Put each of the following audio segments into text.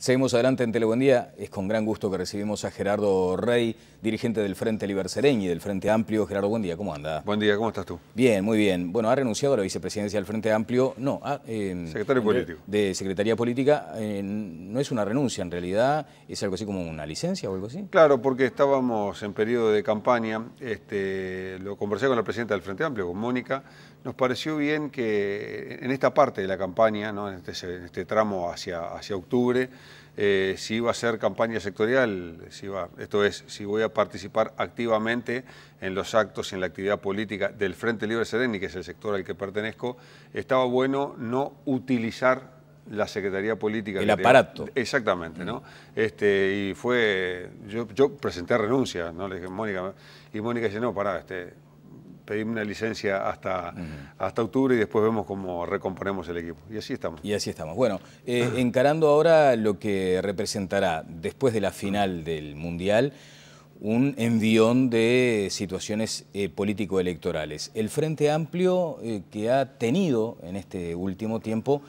Seguimos adelante en Telebuendía, Es con gran gusto que recibimos a Gerardo Rey, dirigente del Frente Libercereño y del Frente Amplio. Gerardo, buen día, ¿cómo anda? Buen día, ¿cómo estás tú? Bien, muy bien. Bueno, ha renunciado a la vicepresidencia del Frente Amplio. No, ah, em, Secretario Político. De Secretaría Política. Eh, no es una renuncia, en realidad es algo así como una licencia o algo así. Claro, porque estábamos en periodo de campaña. Este, lo conversé con la presidenta del Frente Amplio, con Mónica. Nos pareció bien que en esta parte de la campaña, ¿no? en, este, este tramo hacia, hacia octubre, eh, si iba a ser campaña sectorial, si iba, esto es, si voy a participar activamente en los actos y en la actividad política del Frente Libre Sereni, que es el sector al que pertenezco, estaba bueno no utilizar la Secretaría Política. El aparato. exactamente, ¿no? Este, y fue, yo, presenté renuncia, ¿no? Le dije, Mónica, y Mónica dice, no, pará, este, pedirme una licencia hasta, hasta octubre y después vemos cómo recomponemos el equipo. Y así estamos. Y así estamos. Bueno, eh, encarando ahora lo que representará después de la final del Mundial un envión de situaciones eh, político-electorales. El Frente Amplio eh, que ha tenido en este último tiempo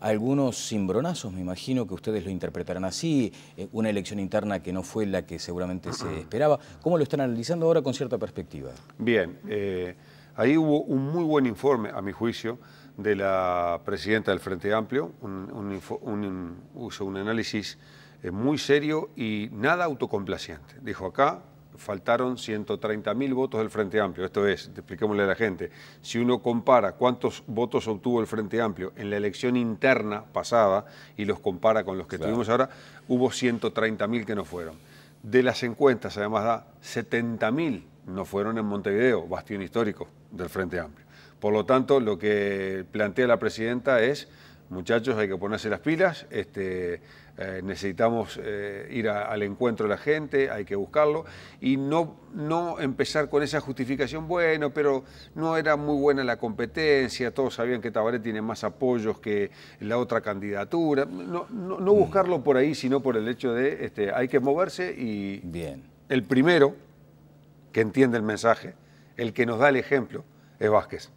algunos cimbronazos, me imagino que ustedes lo interpretarán así, eh, una elección interna que no fue la que seguramente se esperaba. ¿Cómo lo están analizando ahora con cierta perspectiva? Bien, eh, ahí hubo un muy buen informe, a mi juicio, de la presidenta del Frente Amplio, un, un, un análisis eh, muy serio y nada autocomplaciente. Dijo acá, faltaron 130.000 votos del Frente Amplio. Esto es, expliquémosle a la gente, si uno compara cuántos votos obtuvo el Frente Amplio en la elección interna pasada y los compara con los que tuvimos ahora, hubo 130.000 que no fueron. De las encuestas, además, da 70.000 no fueron en Montevideo, bastión histórico del Frente Amplio. Por lo tanto, lo que plantea la presidenta es muchachos, hay que ponerse las pilas, este, eh, necesitamos eh, ir al encuentro de la gente, hay que buscarlo, y no, empezar con esa justificación, bueno, pero no era muy buena la competencia, todos sabían que Tabaré tiene más apoyos que la otra candidatura, no, mm. buscarlo por ahí, sino por el hecho de, este, hay que moverse y Bien. el primero que entiende el mensaje, el que nos da el ejemplo, es Vázquez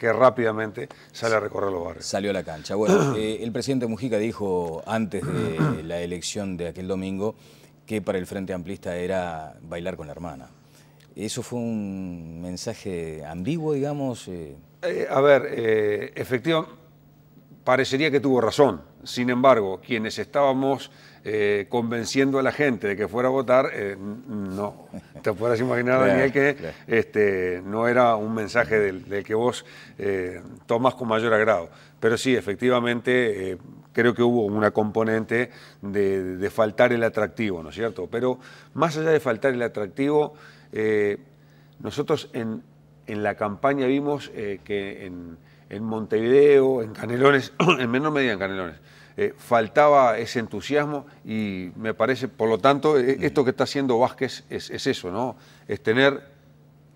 que rápidamente sale a recorrer los barrios. Salió a la cancha. Bueno, eh, el presidente Mujica dijo antes de la elección de aquel domingo que para el Frente Amplista era bailar con la hermana. ¿Eso fue un mensaje ambiguo, digamos? Eh. Eh, a ver, efectivamente, parecería que tuvo razón. Sin embargo, quienes estábamos eh, convenciendo a la gente de que fuera a votar, eh, no. Te podrás imaginar, Daniel, que este, no era un mensaje del, que vos eh, tomas con mayor agrado. Pero sí, efectivamente, eh, creo que hubo una componente de, faltar el atractivo, ¿no es cierto? Pero más allá de faltar el atractivo, nosotros en, la campaña vimos que en en Montevideo, en Canelones, en menor medida en Canelones. Eh, faltaba ese entusiasmo y me parece, por lo tanto, e, esto que está haciendo Vázquez es, eso, ¿no? Es tener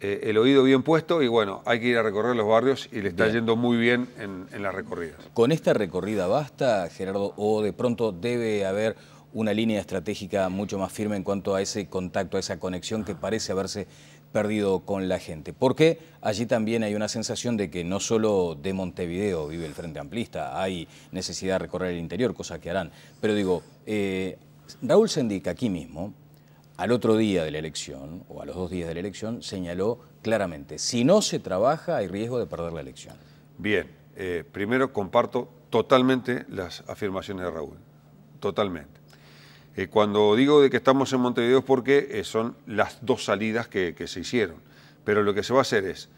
eh, el oído bien puesto y bueno, hay que ir a recorrer los barrios y le está yendo muy bien en, en las recorridas. ¿Con esta recorrida basta, Gerardo, o de pronto debe haber una línea estratégica mucho más firme en cuanto a ese contacto, a esa conexión que parece haberse perdido con la gente, porque allí también hay una sensación de que no solo de Montevideo vive el Frente Amplista, hay necesidad de recorrer el interior, cosa que harán. Pero digo, eh, Raúl Sendic aquí mismo, al otro día de la elección, o a los dos días de la elección, señaló claramente, si no se trabaja hay riesgo de perder la elección. Bien, eh, primero comparto totalmente las afirmaciones de Raúl, totalmente. Eh, cuando digo de que estamos en Montevideo es porque eh, son las dos salidas que, se hicieron. Pero lo que se va a hacer es,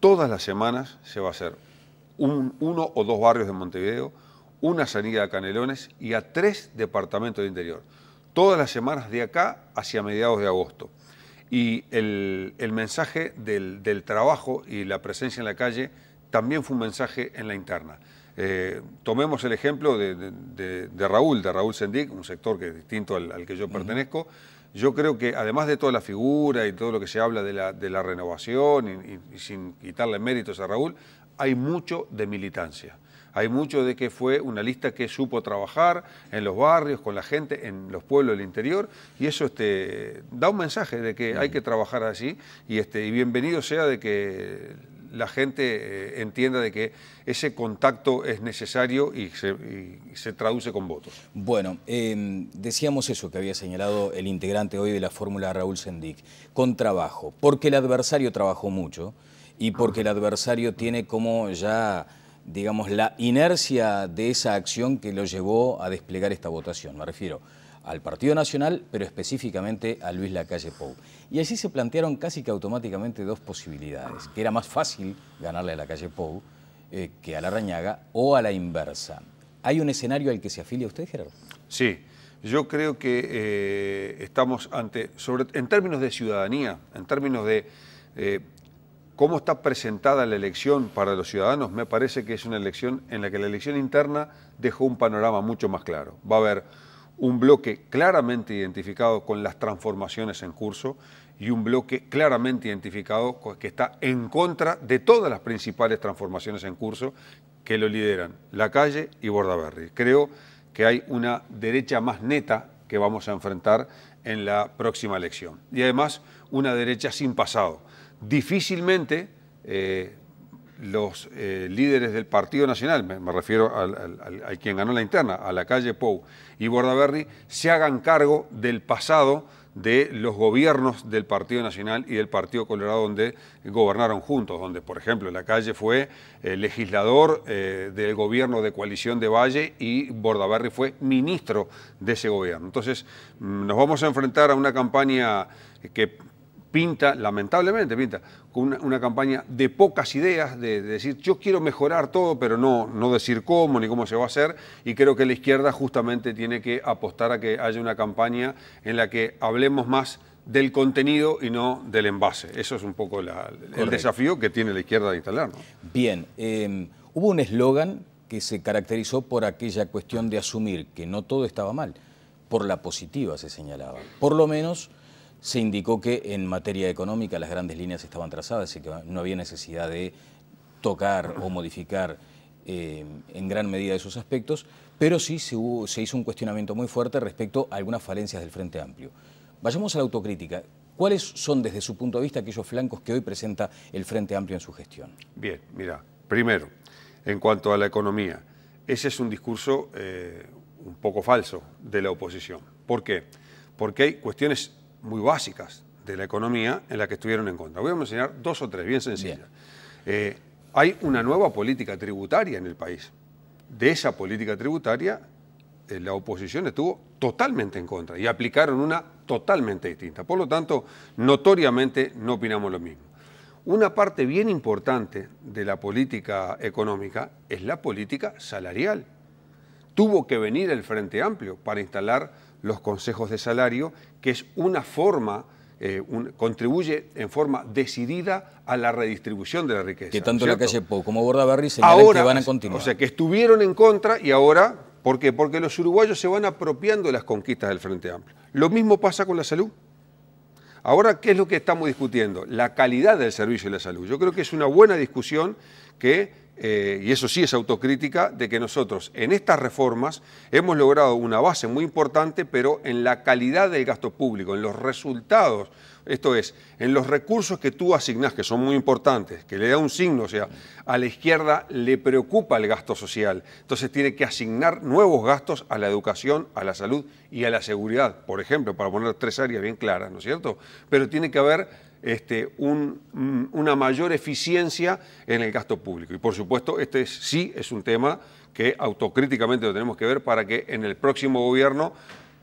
todas las semanas se va a hacer uno o dos barrios de Montevideo, una salida a Canelones y a tres departamentos de interior. Todas las semanas de acá hacia mediados de agosto. Y el, mensaje del, del trabajo y la presencia en la calle también fue un mensaje en la interna. Eh, tomemos el ejemplo de, Raúl, de Raúl Sendic, un sector que es distinto al, que yo pertenezco. Yo creo que además de toda la figura y todo lo que se habla de la, renovación y, sin quitarle méritos a Raúl, hay mucho de militancia. Hay mucho de que fue una lista que supo trabajar en los barrios, con la gente, en los pueblos del interior, y eso este, da un mensaje de que hay que trabajar así, este, y bienvenido sea de que la gente eh, entienda de que ese contacto es necesario y se, traduce con votos. Bueno, em, decíamos eso que había señalado el integrante hoy de la fórmula Raúl Sendic, con trabajo, porque el adversario trabajó mucho y porque el adversario tiene como ya digamos, la inercia de esa acción que lo llevó a desplegar esta votación, me refiero al Partido Nacional, pero específicamente a Luis Lacalle Pou. Y allí se plantearon casi que automáticamente dos posibilidades, que era más fácil ganarle a Lacalle Pou eh, que a la Rañaga o a la inversa. ¿Hay un escenario al que se afilia usted, Gerardo? Sí, yo creo que eh, estamos ante, sobre, en términos de ciudadanía, en términos de eh, cómo está presentada la elección para los ciudadanos, me parece que es una elección en la que la elección interna dejó un panorama mucho más claro. Va a haber un bloque claramente identificado con las transformaciones en curso y un bloque claramente identificado que está en contra de todas las principales transformaciones en curso que lo lideran, la calle y Bordaberry. Creo que hay una derecha más neta que vamos a enfrentar en la próxima elección. Y además una derecha sin pasado. Difícilmente eh, los eh, líderes del Partido Nacional, me, refiero al, quien ganó la interna, a la calle Pou y Bordaberry, se hagan cargo del pasado de los gobiernos del Partido Nacional y del Partido Colorado donde gobernaron juntos, donde por ejemplo la calle fue eh, legislador eh, del gobierno de coalición de Valle y Bordaberry fue ministro de ese gobierno. Entonces mm, nos vamos a enfrentar a una campaña que pinta, lamentablemente pinta, con una, campaña de pocas ideas, de, decir yo quiero mejorar todo, pero no, no decir cómo ni cómo se va a hacer, y creo que la izquierda justamente tiene que apostar a que haya una campaña en la que hablemos más del contenido y no del envase. Eso es un poco el desafío que tiene la izquierda de instalarnos. Bien, em, hubo un eslogan que se caracterizó por aquella cuestión de asumir que no todo estaba mal, por la positiva se señalaba. Por lo menos se indicó que en materia económica las grandes líneas estaban trazadas y que no había necesidad de tocar o modificar eh, en gran medida esos aspectos, pero sí se, hizo un cuestionamiento muy fuerte respecto a algunas falencias del Frente Amplio. Vayamos a la autocrítica. ¿Cuáles son, desde su punto de vista, aquellos flancos que hoy presenta el Frente Amplio en su gestión? Bien, mira, primero, en cuanto a la economía, ese es un discurso eh, un poco falso de la oposición. ¿Por qué? Porque hay cuestiones muy básicas de la economía en la que estuvieron en contra. Voy a mencionar dos o tres, bien sencillas. Eh, hay una nueva política tributaria en el país. De esa política tributaria, eh, la oposición estuvo totalmente en contra y aplicaron una totalmente distinta. Por lo tanto, notoriamente no opinamos lo mismo. Una parte bien importante de la política económica es la política salarial. Tuvo que venir el Frente Amplio para instalar los consejos de salario, que es una forma eh, contribuye en forma decidida a la redistribución de la riqueza. Que tanto la calle Pou como Bordaberry señalan ahora, que van a continuar. O sea, que estuvieron en contra y ahora, ¿por qué? Porque los uruguayos se van apropiando de las conquistas del Frente Amplio. Lo mismo pasa con la salud. Ahora, ¿qué es lo que estamos discutiendo? La calidad del servicio de la salud. Yo creo que es una buena discusión que eh, y eso sí es autocrítica, de que nosotros en estas reformas hemos logrado una base muy importante, pero en la calidad del gasto público, en los resultados, esto es, en los recursos que tú asignas, que son muy importantes, que le da un signo, o sea, a la izquierda le preocupa el gasto social, entonces tiene que asignar nuevos gastos a la educación, a la salud y a la seguridad, por ejemplo, para poner tres áreas bien claras, ¿no es cierto? Pero tiene que haber este, una mayor eficiencia en el gasto público. Y por supuesto, este sí es un tema que autocríticamente lo tenemos que ver para que en el próximo gobierno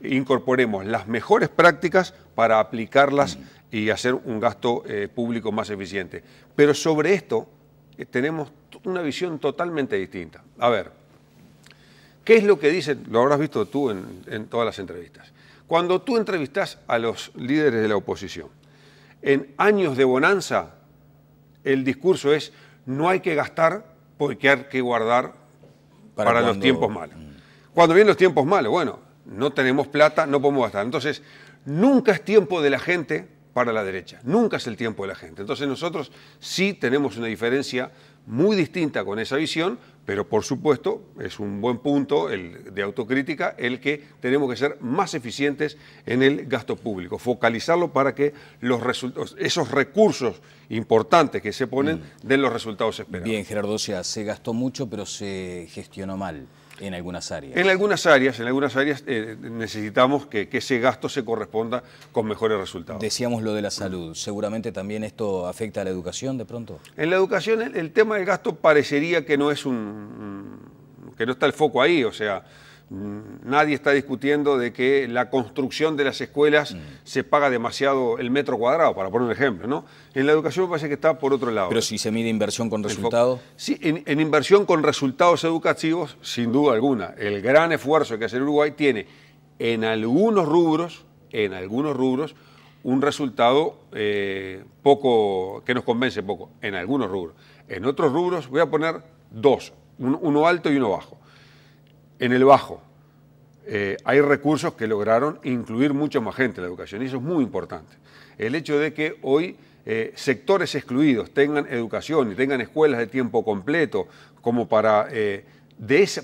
incorporemos las mejores prácticas para aplicarlas y hacer un gasto eh, público más eficiente. Pero sobre esto eh, tenemos una visión totalmente distinta. A ver, ¿qué es lo que dicen? Lo habrás visto tú en, en todas las entrevistas. Cuando tú entrevistas a los líderes de la oposición, en años de bonanza, el discurso es no hay que gastar porque hay que guardar para, los tiempos malos. Mm. Cuando vienen los tiempos malos, bueno, no tenemos plata, no podemos gastar. Entonces, nunca es tiempo de la gente para la derecha, nunca es el tiempo de la gente. Entonces nosotros sí tenemos una diferencia muy distinta con esa visión, pero por supuesto, es un buen punto el de autocrítica el que tenemos que ser más eficientes en el gasto público, focalizarlo para que los esos recursos importantes que se ponen mm. den los resultados esperados. Bien, Gerardo, o se gastó mucho, pero se gestionó mal. En algunas áreas. En algunas áreas, en algunas áreas eh, necesitamos que, ese gasto se corresponda con mejores resultados. Decíamos lo de la salud, seguramente también esto afecta a la educación de pronto. En la educación el, tema del gasto parecería que no es un, que no está el foco ahí, o sea, Mm, nadie está discutiendo de que la construcción de las escuelas mm. se paga demasiado el metro cuadrado, para poner un ejemplo. ¿no? En la educación parece que está por otro lado. Pero si se mide inversión con resultados. Sí, en, inversión con resultados educativos, sin duda alguna. El gran esfuerzo que hace el Uruguay tiene en algunos rubros, en algunos rubros, un resultado eh, poco que nos convence poco, en algunos rubros. En otros rubros voy a poner dos, uno alto y uno bajo. En el bajo, eh, hay recursos que lograron incluir mucha más gente en la educación y eso es muy importante. El hecho de que hoy eh, sectores excluidos tengan educación y tengan escuelas de tiempo completo como para eh,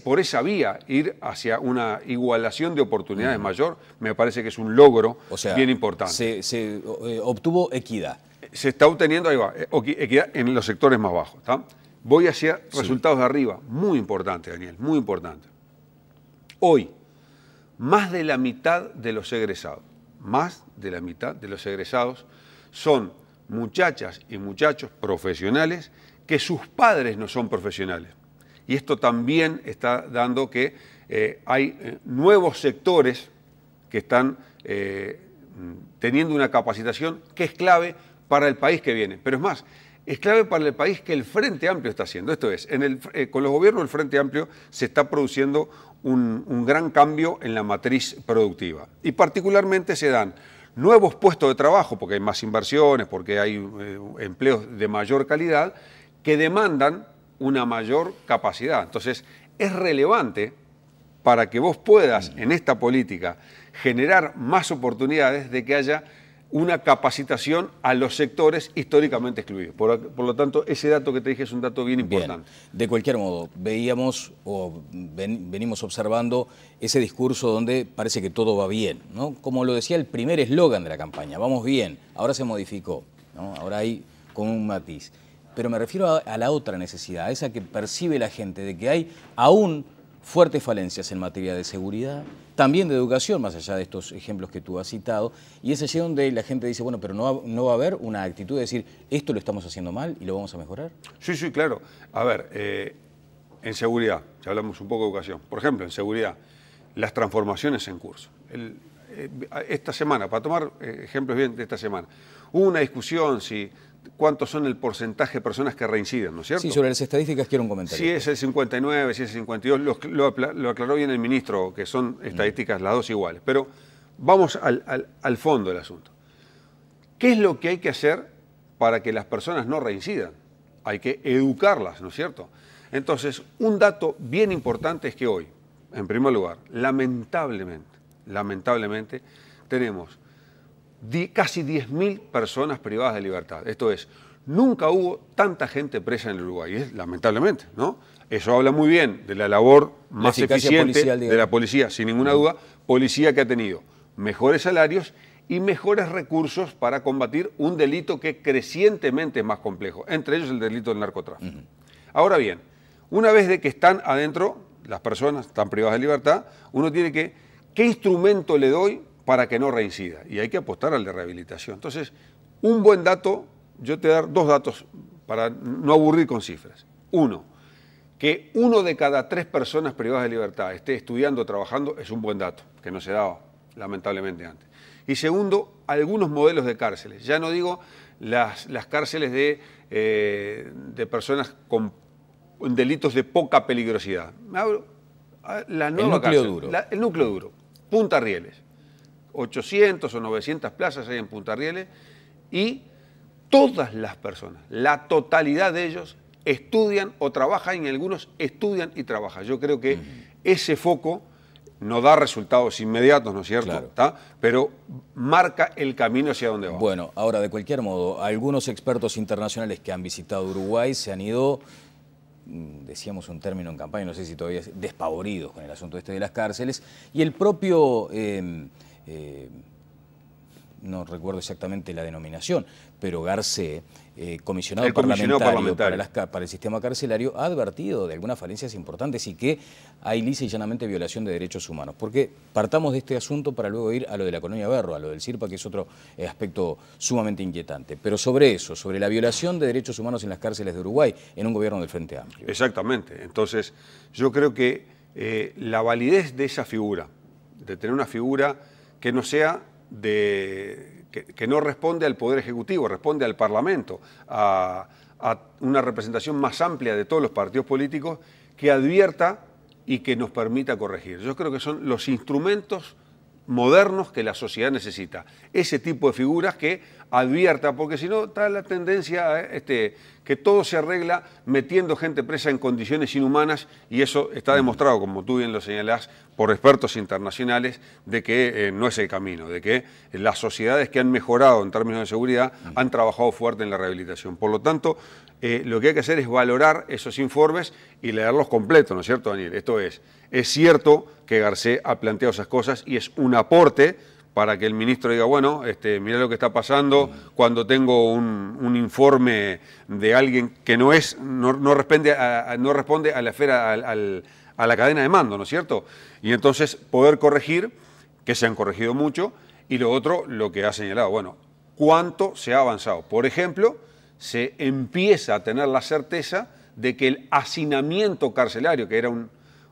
por esa vía ir hacia una igualación de oportunidades mayor, me parece que es un logro bien importante. Se, obtuvo equidad. Se está obteniendo, ahí va, equidad en los sectores más bajos. Voy hacia resultados de arriba, muy importante, Daniel, muy importante. Hoy, más de la mitad de los egresados, más de la mitad de los egresados son muchachas y muchachos profesionales que sus padres no son profesionales. Y esto también está dando que eh, hay eh, nuevos sectores que están eh, teniendo una capacitación que es clave para el país que viene. Pero es más, es clave para el país que el Frente Amplio está haciendo. Esto es, el, con los gobiernos del Frente Amplio se está produciendo un, gran cambio en la matriz productiva. Y particularmente se dan nuevos puestos de trabajo, porque hay más inversiones, porque hay eh, empleos de mayor calidad, que demandan una mayor capacidad. Entonces, es relevante para que vos puedas en esta política generar más oportunidades de que haya una capacitación a los sectores históricamente excluidos. Por, lo tanto, ese dato que te dije es un dato bien importante. De cualquier modo, veíamos o venimos observando ese discurso donde parece que todo va bien, ¿no? Como lo decía el primer eslogan de la campaña, vamos bien, ahora se modificó, ¿no? Ahora hay con un matiz. Pero me refiero a, a la otra necesidad, a esa que percibe la gente, de que hay aún fuertes falencias en materia de seguridad, también de educación, más allá de estos ejemplos que tú has citado, y es allí donde la gente dice, bueno, pero no va, no va a haber una actitud de decir, esto lo estamos haciendo mal y lo vamos a mejorar. Sí, sí, claro. A ver, eh, en seguridad, ya hablamos un poco de educación, por ejemplo, en seguridad, las transformaciones en curso. Eh, esta semana, para tomar eh, ejemplos bien de esta semana, hubo una discusión si cuánto son el porcentaje de personas que reinciden, ¿no es cierto? Sí, sobre las estadísticas quiero un comentario. Si es el 59, si es el 52, lo, aclaró bien el ministro, que son mm. estadísticas las dos iguales. Pero vamos al, fondo del asunto. ¿Qué es lo que hay que hacer para que las personas no reincidan? Hay que educarlas, ¿no es cierto? Entonces, un dato bien importante es que hoy, en primer lugar, lamentablemente, lamentablemente, tenemos casi 10.000 personas privadas de libertad. Esto es, nunca hubo tanta gente presa en el Uruguay, es, lamentablemente, ¿no? Eso habla muy bien de la labor más eficiente de la policía, sin ninguna duda, policía que ha tenido mejores salarios y mejores recursos para combatir un delito que crecientemente es más complejo, entre ellos el delito del narcotráfico. Ahora bien, una vez de que están adentro, las personas están privadas de libertad, uno tiene que, ¿qué instrumento le doy para que no reincida. Y hay que apostar al de rehabilitación. Entonces, un buen dato, yo te voy dar dos datos para no aburrir con cifras. Uno, que uno de cada tres personas privadas de libertad esté estudiando, o trabajando, es un buen dato, que no se daba lamentablemente antes. Y segundo, algunos modelos de cárceles. Ya no digo las, las cárceles de, eh, personas con delitos de poca peligrosidad. la el núcleo duro. el núcleo duro. Punta Rieles. 800 o 900 plazas hay en Punta Rieles y todas las personas, la totalidad de ellos, estudian o trabajan y algunos estudian y trabajan. Yo creo que ese foco no da resultados inmediatos, ¿no es cierto? Claro. Pero marca el camino hacia donde va. Bueno, ahora, de cualquier modo, algunos expertos internacionales que han visitado Uruguay se han ido, mm, decíamos un término en campaña, no sé si todavía, despavoridos con el asunto este de las cárceles, y el propio... Em, eh, no recuerdo exactamente la denominación, pero Garce, eh, comisionado, parlamentario, Para, el sistema carcelario, ha advertido de algunas falencias importantes y que hay lisa y llanamente violación de derechos humanos. Porque partamos de este asunto para luego ir a lo de la colonia Berro, a lo del CIRPA, que es otro eh, aspecto sumamente inquietante. Pero sobre eso, sobre la violación de derechos humanos en las cárceles de Uruguay, en un gobierno del Frente Amplio. Exactamente. Entonces, yo creo que la validez de esa figura, de tener una figura que no sea de, que, no responde al Poder Ejecutivo, responde al Parlamento, a, una representación más amplia de todos los partidos políticos que advierta y que nos permita corregir. Yo creo que son los instrumentos modernos que la sociedad necesita. Ese tipo de figuras que advierta, porque si no está la tendencia este, que todo se arregla metiendo gente presa en condiciones inhumanas y eso está demostrado, como tú bien lo señalás, por expertos internacionales, de que eh, no es el camino, de que las sociedades que han mejorado en términos de seguridad han trabajado fuerte en la rehabilitación. Por lo tanto, eh, lo que hay que hacer es valorar esos informes y leerlos completos, ¿no es cierto, Daniel? Esto es, es cierto que Garcés ha planteado esas cosas y es un aporte para que el ministro diga, bueno, este, mira lo que está pasando, cuando tengo un, informe de alguien que no es, no, responde, no responde a la esfera, a la cadena de mando, ¿no es cierto? Y entonces poder corregir, que se han corregido mucho, y lo otro, lo que ha señalado, bueno, cuánto se ha avanzado. Por ejemplo, se empieza a tener la certeza de que el hacinamiento carcelario, que era un,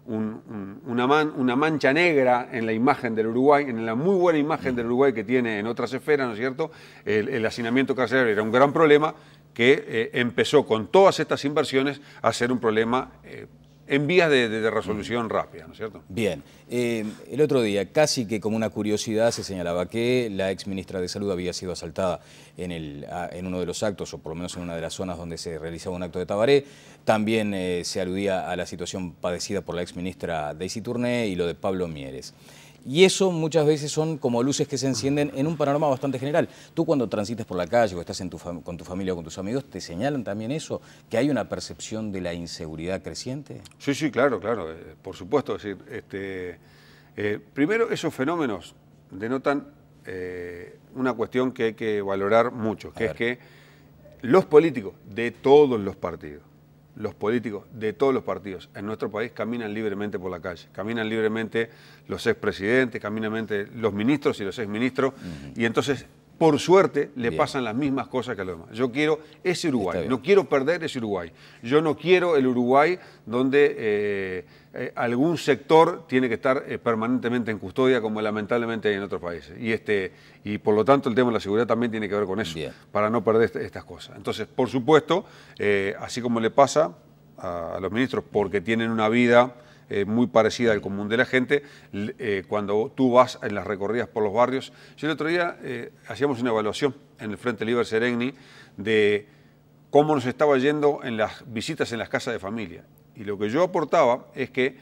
una, mancha negra en la imagen del Uruguay, en la muy buena imagen del Uruguay que tiene en otras esferas, ¿no es cierto? El, hacinamiento carcelario era un gran problema que eh, empezó con todas estas inversiones a ser un problema eh, en vías de, mm. resolución rápida, ¿no es cierto? Bien. Eh, el otro día, casi que como una curiosidad, se señalaba que la ex ministra de Salud había sido asaltada en, el, uno de los actos, o por lo menos en una de las zonas donde se realizaba un acto de tabaré. También eh, se aludía a la situación padecida por la ex ministra Daisy Tourné y lo de Pablo Mieres. Y eso muchas veces son como luces que se encienden en un panorama bastante general. Tú cuando transites por la calle o estás en con tu familia o con tus amigos, ¿te señalan también eso? ¿Que hay una percepción de la inseguridad creciente? Sí, sí, claro, claro, eh, por supuesto. este, eh, primero esos fenómenos denotan eh, una cuestión que hay que valorar mucho, que es que los políticos de todos los partidos, los políticos de todos los partidos en nuestro país caminan libremente por la calle, caminan libremente los expresidentes, caminan libremente los ministros y los exministros, ministros, y entonces por suerte, le pasan las mismas cosas que a los demás. Yo quiero ese Uruguay, no quiero perder ese Uruguay. Yo no quiero el Uruguay donde eh, eh, algún sector tiene que estar eh, permanentemente en custodia, como lamentablemente hay en otros países. Y, este, y por lo tanto el tema de la seguridad también tiene que ver con eso, para no perder este, estas cosas. Entonces, por supuesto, así como le pasa a los ministros, porque tienen una vida eh, muy parecida al común de la gente, eh, cuando tú vas en las recorridas por los barrios. Yo el otro día eh, hacíamos una evaluación en el Frente Liber serenni de cómo nos estaba yendo en las visitas en las casas de familia. Y lo que yo aportaba es que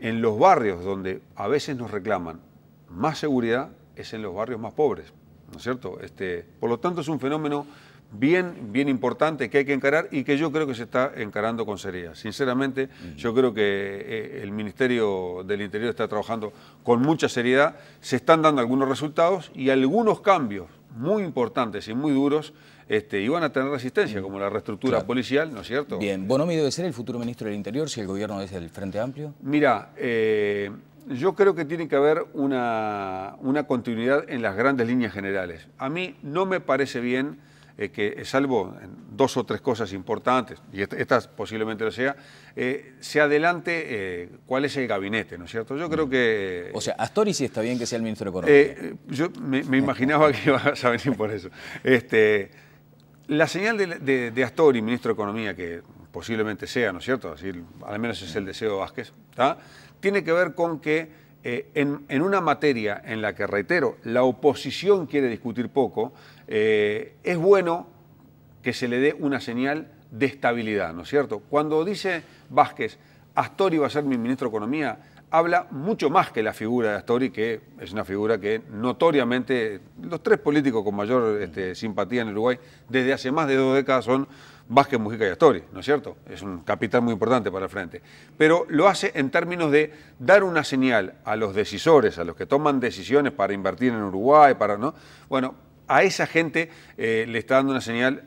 en los barrios donde a veces nos reclaman más seguridad es en los barrios más pobres, ¿no es cierto? Este, por lo tanto es un fenómeno bien, bien importante que hay que encarar y que yo creo que se está encarando con seriedad. Sinceramente, yo creo que eh, el Ministerio del Interior está trabajando con mucha seriedad, se están dando algunos resultados y algunos cambios muy importantes y muy duros iban este, a tener resistencia, como la reestructura policial, ¿no es cierto? Bien, Bonomi debe ser el futuro ministro del Interior si el gobierno es el Frente Amplio. Mira, eh, yo creo que tiene que haber una continuidad en las grandes líneas generales. A mí no me parece bien eh, que eh, salvo dos o tres cosas importantes, y estas posiblemente lo sea, eh, se adelante cuál es el gabinete, ¿no es cierto? Yo creo mm. que... O sea, Astori sí está bien que sea el ministro de Economía. yo me, imaginaba que ibas a venir por eso. Este, la señal de, Astori, ministro de Economía, que posiblemente sea, ¿no es cierto? Así, al menos es el mm. deseo de Vázquez, ¿está? tiene que ver con que en, una materia en la que, reitero, la oposición quiere discutir poco, eh, es bueno que se le dé una señal de estabilidad, ¿no es cierto? Cuando dice Vázquez, Astori va a ser mi ministro de Economía, habla mucho más que la figura de Astori, que es una figura que notoriamente los tres políticos con mayor este, simpatía en Uruguay desde hace más de dos décadas son Vázquez, Mujica y Astori, ¿no es cierto? Es un capital muy importante para el frente. Pero lo hace en términos de dar una señal a los decisores, a los que toman decisiones para invertir en Uruguay, para no. Bueno, a esa gente eh, le está dando una señal,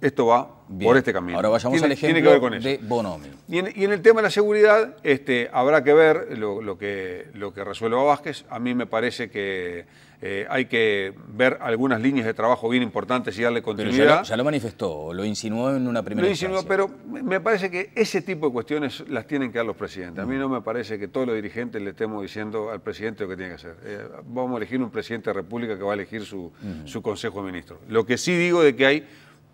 esto va por este camino. Ahora vayamos al ejemplo de Bonomi. Y en, el tema de la seguridad, este, habrá que ver lo que, lo que resuelva Vázquez. A mí me parece que eh, hay que ver algunas líneas de trabajo bien importantes y darle continuidad. Pero ya, lo, manifestó, lo insinuó en una primera Lo insinuó, pero me parece que ese tipo de cuestiones las tienen que dar los presidentes. A mí mm. no me parece que todos los dirigentes le estemos diciendo al presidente lo que tiene que hacer. Eh, vamos a elegir un presidente de República que va a elegir su, mm. Consejo de Ministros. Lo que sí digo es que hay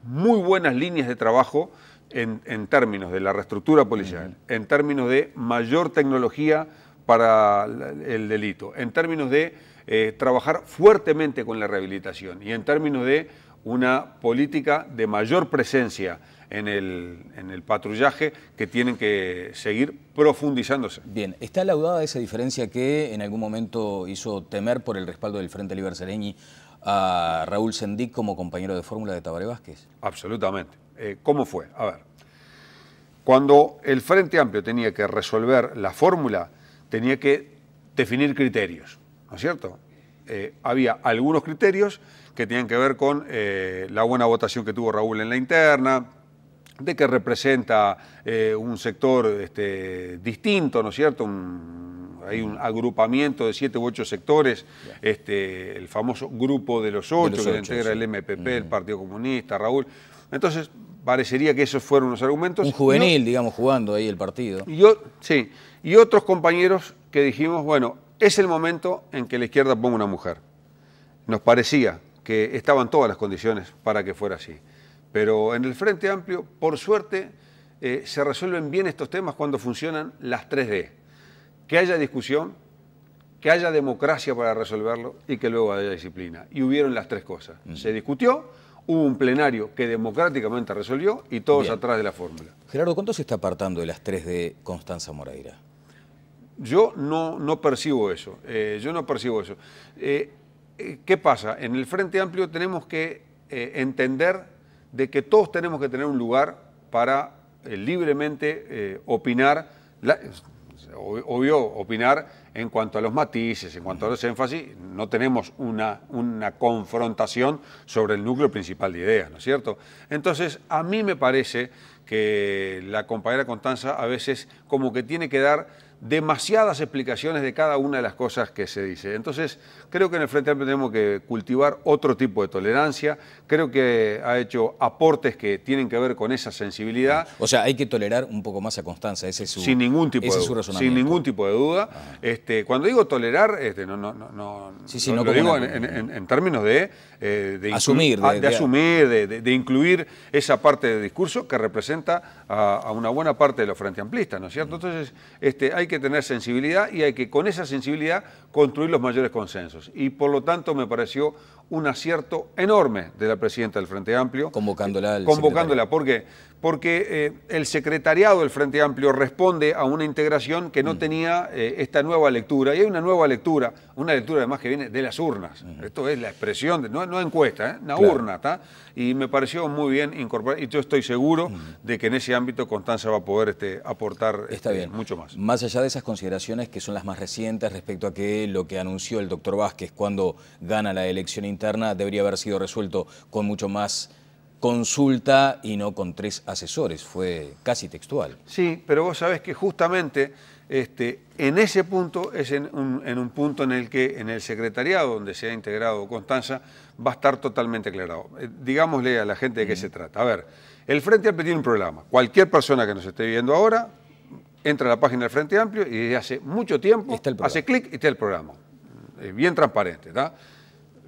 muy buenas líneas de trabajo en, términos de la reestructura policial, mm. en términos de mayor tecnología para el delito, en términos de eh, trabajar fuertemente con la rehabilitación y en términos de una política de mayor presencia en el, patrullaje que tienen que seguir profundizándose. Bien, ¿está laudada esa diferencia que en algún momento hizo temer por el respaldo del Frente Libercereñi a Raúl Sendic como compañero de fórmula de Tabaré Vázquez? Absolutamente. Eh, ¿Cómo fue? A ver, cuando el Frente Amplio tenía que resolver la fórmula, tenía que definir criterios. ¿no es cierto? Eh, había algunos criterios que tenían que ver con eh, la buena votación que tuvo Raúl en la interna, de que representa eh, un sector este, distinto, ¿no es cierto? hay un agrupamiento de siete u ocho sectores, este, el famoso grupo de los ocho que integra el MPP, el mm. Partido Comunista, Raúl. Entonces, parecería que esos fueron los argumentos. Un juvenil, digamos, jugando ahí el partido. yo, sí, y otros compañeros que dijimos, bueno, es el momento en que la izquierda ponga una mujer. Nos parecía que estaban todas las condiciones para que fuera así. Pero en el Frente Amplio, por suerte, eh, se resuelven bien estos temas cuando funcionan las 3D. Que haya discusión, que haya democracia para resolverlo y que luego haya disciplina. Y hubieron las tres cosas. Se discutió, hubo un plenario que democráticamente resolvió y todos atrás de la fórmula. Gerardo, ¿cuánto se está apartando de las 3D Constanza Moreira? Yo no, no percibo eso, eh, yo no percibo eso. Eh, eh, ¿Qué pasa? En el Frente Amplio tenemos que entender de que todos tenemos que tener un lugar para libremente opinar, obvio, opinar en cuanto a los matices, en cuanto a los énfasis, no tenemos una, una confrontación sobre el núcleo principal de ideas, ¿no es cierto? Entonces, a mí me parece que la compañera Constanza a veces como que tiene que dar demasiadas explicaciones de cada una de las cosas que se dice. Entonces, creo que en el Frente Amplio tenemos que cultivar otro tipo de tolerancia. Creo que ha hecho aportes que tienen que ver con esa sensibilidad. O sea, hay que tolerar un poco más a constancia, ese es su, sin ningún tipo de, Sin ningún tipo de duda. Este, cuando digo tolerar, este, no, no, no, no lo, digo en, términos eh, ah, de, asumir, de, de asumir de, incluir esa parte del discurso que representa a, una buena parte de los Frente Amplistas, ¿no es cierto? Entonces, este, hay que que tener sensibilidad y hay que con esa sensibilidad construir los mayores consensos. Y por lo tanto me pareció un acierto enorme de la presidenta del Frente Amplio. Convocándola al Convocándola. ¿Por qué? Porque eh, el secretariado del Frente Amplio responde a una integración que no mm. tenía eh, esta nueva lectura. Y hay una nueva lectura, una lectura además que viene de las urnas. Esto es la expresión, no, encuesta, ¿eh? una urna. está Y me pareció muy bien incorporar. Y yo estoy seguro de que en ese ámbito Constanza va a poder este, aportar Está este, bien. mucho más. Más allá de esas consideraciones que son las más recientes respecto a que lo que anunció el doctor Vázquez cuando gana la elección internacional debería haber sido resuelto con mucho más consulta y no con tres asesores. Fue casi textual. Sí, pero vos sabés que justamente este, en ese punto es en un, punto en el que en el secretariado donde se ha integrado Constanza va a estar totalmente aclarado. Eh, digámosle a la gente de qué se trata. A ver, el Frente Amplio tiene un programa. Cualquier persona que nos esté viendo ahora entra a la página del Frente Amplio y desde hace mucho tiempo hace clic y está el programa. Eh, bien transparente, ¿está?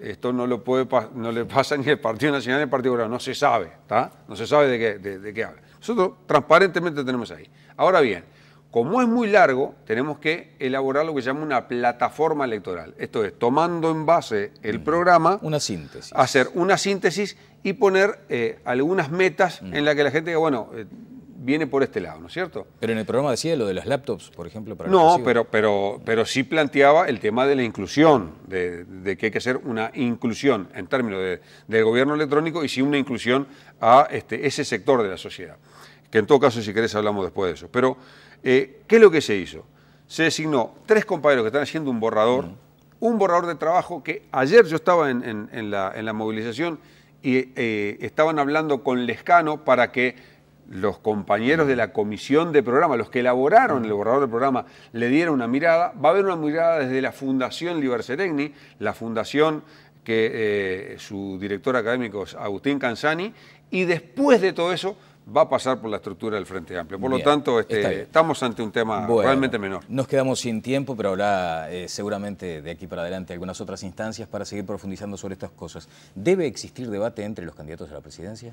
esto no, lo puede, no le pasa ni el Partido Nacional ni el Partido Popular, no se sabe, ¿está? No se sabe de qué, habla. Nosotros transparentemente tenemos ahí. Ahora bien, como es muy largo, tenemos que elaborar lo que se llama una plataforma electoral. Esto es, tomando en base el mm. programa... Una síntesis. Hacer una síntesis y poner eh, algunas metas mm. en las que la gente bueno, eh, viene por este lado, ¿no es cierto? Pero en el programa decía lo de las laptops, por ejemplo. Para no, pero, pero, pero sí planteaba el tema de la inclusión, de, que hay que hacer una inclusión en términos de, gobierno electrónico y sí una inclusión a este, ese sector de la sociedad. Que en todo caso, si querés, hablamos después de eso. Pero, eh, ¿qué es lo que se hizo? Se designó tres compañeros que están haciendo un borrador, un borrador de trabajo que ayer yo estaba en, la, en la, movilización y eh, estaban hablando con Lescano para que los compañeros de la comisión de programa, los que elaboraron el borrador del programa, le dieron una mirada. Va a haber una mirada desde la Fundación Liberceregni, la fundación que eh, su director académico es Agustín Canzani, y después de todo eso va a pasar por la estructura del Frente Amplio. Por lo tanto, este, estamos ante un tema realmente menor. Nos quedamos sin tiempo, pero habrá eh, seguramente de aquí para adelante algunas otras instancias para seguir profundizando sobre estas cosas. ¿Debe existir debate entre los candidatos a la presidencia?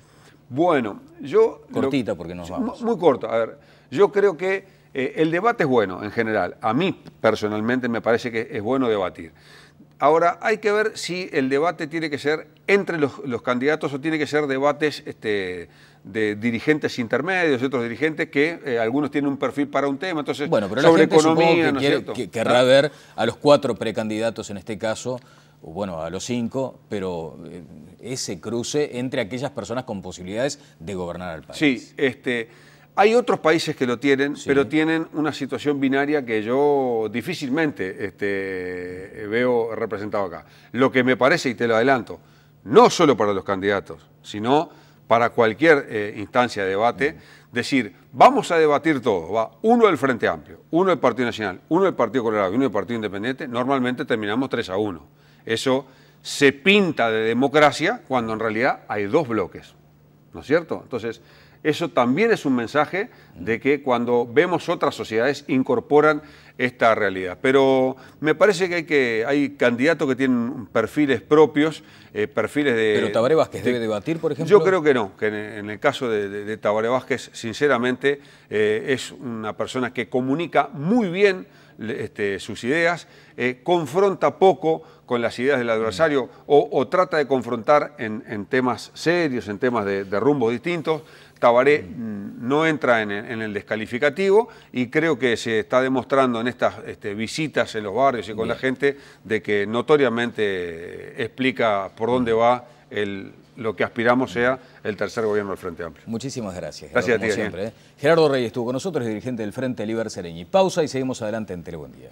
Bueno, yo... Cortita porque nos vamos. Muy corto. A ver, yo creo que eh, el debate es bueno en general. A mí personalmente me parece que es bueno debatir. Ahora, hay que ver si el debate tiene que ser entre los, candidatos o tiene que ser debates... Este, de dirigentes intermedios y otros dirigentes que eh, algunos tienen un perfil para un tema. Entonces, bueno, pero sobre economía, que querrá ah. ver a los cuatro precandidatos en este caso, o bueno, a los cinco, pero eh, ese cruce entre aquellas personas con posibilidades de gobernar al país. Sí, este, hay otros países que lo tienen, pero tienen una situación binaria que yo difícilmente este, veo representado acá. Lo que me parece, y te lo adelanto, no solo para los candidatos, sino para cualquier eh, instancia de debate, decir, vamos a debatir todo, va uno del Frente Amplio, uno del Partido Nacional, uno del Partido Colorado y uno del Partido Independiente, normalmente terminamos 3 a 1. Eso se pinta de democracia cuando en realidad hay dos bloques, ¿no es cierto? Entonces, eso también es un mensaje de que cuando vemos otras sociedades incorporan esta realidad. Pero me parece que hay, que, hay candidatos que tienen perfiles propios, eh, perfiles de... ¿Pero Tabaré Vázquez debe debatir, por ejemplo? Yo creo que no, que en, el caso de, de, Vázquez, sinceramente, eh, es una persona que comunica muy bien este, sus ideas, eh, confronta poco con las ideas del adversario o, trata de confrontar en, temas serios, en temas de, rumbo rumbos distintos. Tabaré no entra en el, descalificativo y creo que se está demostrando en estas este, visitas en los barrios y con la gente de que notoriamente explica por dónde va lo que aspiramos sea el tercer gobierno del Frente Amplio. Muchísimas gracias. gracias a ti, siempre. ¿eh? Gerardo Reyes estuvo con nosotros, dirigente del Frente Liber Sereñi. Pausa y seguimos adelante en Telebuen Día.